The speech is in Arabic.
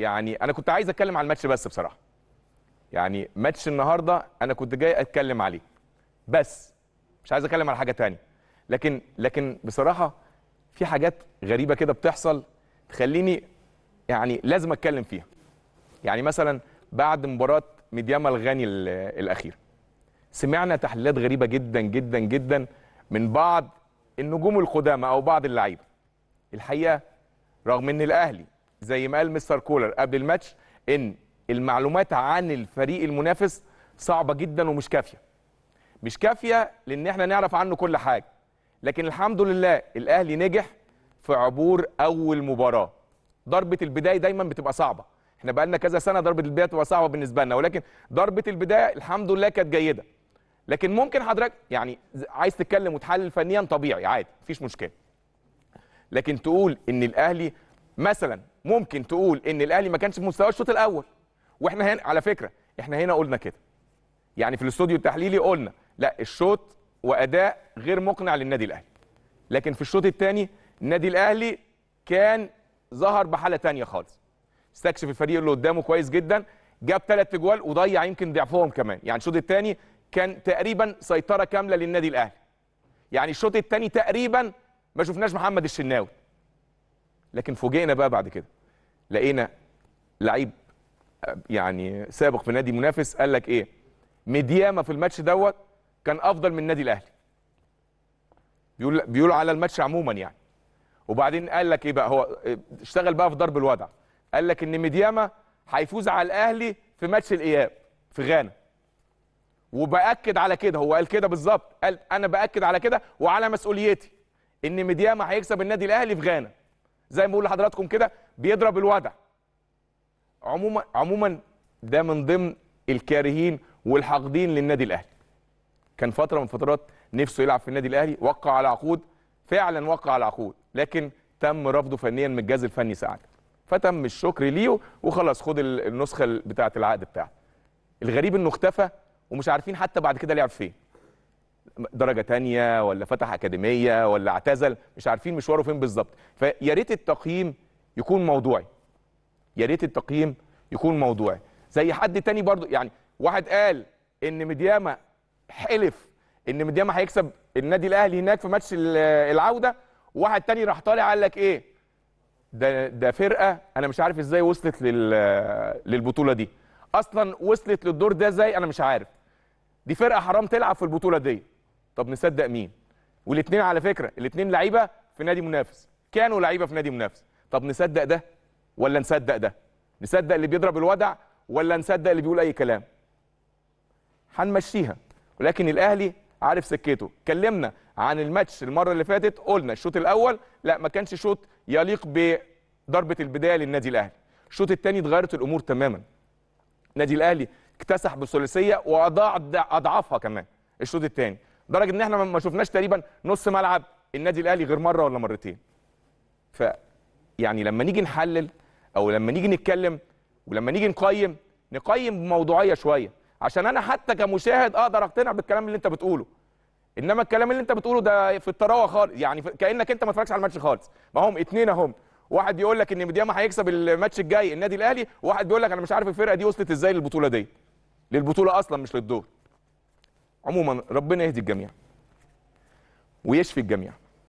يعني انا كنت عايز اتكلم على الماتش بس بصراحه يعني ماتش النهارده انا كنت جاي اتكلم عليه بس مش عايز اتكلم على حاجه تانية لكن لكن بصراحه في حاجات غريبه كده بتحصل تخليني يعني لازم اتكلم فيها يعني مثلا بعد مباراه ميدياما الغاني الاخيره سمعنا تحليلات غريبه جدا جدا جدا من بعض النجوم القدامى او بعض اللعيبه الحقيقه رغم ان الاهلي زي ما قال مستر كولر قبل الماتش ان المعلومات عن الفريق المنافس صعبه جدا ومش كافيه مش كافيه لان احنا نعرف عنه كل حاجه لكن الحمد لله الاهلي نجح في عبور اول مباراه ضربه البدايه دايما بتبقى صعبه احنا بقى لنا كذا سنه ضربه البدايه بتبقى صعبه بالنسبه لنا ولكن ضربه البدايه الحمد لله كانت جيده لكن ممكن حضرتك يعني عايز تتكلم وتحلل فنيا طبيعي عادي مفيش مشكله لكن تقول ان الاهلي مثلا ممكن تقول ان الاهلي ما كانش في مستواه الشوط الاول واحنا هنا على فكره احنا هنا قلنا كده يعني في الاستوديو التحليلي قلنا لا الشوط واداء غير مقنع للنادي الاهلي لكن في الشوط الثاني النادي الاهلي كان ظهر بحاله ثانيه خالص استكشف الفريق اللي قدامه كويس جدا جاب ثلاث اجوال وضيع يمكن ضعفهم كمان يعني الشوط الثاني كان تقريبا سيطره كامله للنادي الاهلي يعني الشوط الثاني تقريبا ما شفناش محمد الشناوي لكن فوجئنا بقى بعد كده لقينا لعيب يعني سابق في نادي منافس قال لك ايه مدياما في الماتش دوت كان افضل من النادي الاهلي بيقول بيقول على الماتش عموما يعني وبعدين قال لك ايه بقى هو آه، اشتغل بقى في ضرب الوضع قال لك ان مدياما هيفوز على الاهلي في ماتش الاياب في غانا وباكد على كده هو قال كده بالظبط قال انا باكد على كده وعلى مسؤوليتي ان مدياما هيكسب النادي الاهلي في غانا زي ما بقول لحضراتكم كده بيضرب الوضع عموما عموما ده من ضمن الكارهين والحاقدين للنادي الاهلي كان فتره من فترات نفسه يلعب في النادي الاهلي وقع على عقود فعلا وقع على عقود لكن تم رفضه فنيا من الجهاز الفني ساعتها فتم الشكر ليه وخلاص خد النسخه بتاعه العقد بتاعته الغريب انه اختفى ومش عارفين حتى بعد كده لعب فين درجه تانية ولا فتح اكاديميه ولا اعتزل مش عارفين مشواره فين بالظبط فيا ريت التقييم يكون موضوعي يا ريت التقييم يكون موضوعي زي حد تاني برضو يعني واحد قال ان مدياما حلف ان مدياما هيكسب النادي الاهلي هناك في ماتش العوده واحد تاني راح طالع قال لك ايه ده ده فرقه انا مش عارف ازاي وصلت للبطوله دي اصلا وصلت للدور ده ازاي انا مش عارف دي فرقه حرام تلعب في البطوله دي طب نصدق مين والاثنين على فكره الاثنين لعيبه في نادي منافس كانوا لعيبه في نادي منافس طب نصدق ده ولا نصدق ده نصدق اللي بيضرب الودع ولا نصدق اللي بيقول اي كلام هنمشيها ولكن الاهلي عارف سكته اتكلمنا عن الماتش المره اللي فاتت قلنا الشوط الاول لا ما كانش شوط يليق بضربه البدايه للنادي الاهلي الشوط الثاني اتغيرت الامور تماما النادي الاهلي اكتسح بثلاثيه واضاع اضعافها كمان الشوط الثاني لدرجه ان احنا ما شفناش تقريبا نص ملعب النادي الاهلي غير مره ولا مرتين ف يعني لما نيجي نحلل او لما نيجي نتكلم ولما نيجي نقيم نقيم بموضوعيه شويه عشان انا حتى كمشاهد اقدر اقتنع بالكلام اللي انت بتقوله انما الكلام اللي انت بتقوله ده في الطراوه خالص يعني كانك انت ما اتفرجتش على الماتش خالص ما هم اتنين اهم واحد بيقول لك ان مدياما هيكسب الماتش الجاي النادي الاهلي وواحد بيقول لك انا مش عارف الفرقه دي وصلت ازاي للبطوله دي للبطوله اصلا مش للدور عموما ربنا يهدي الجميع ويشفي الجميع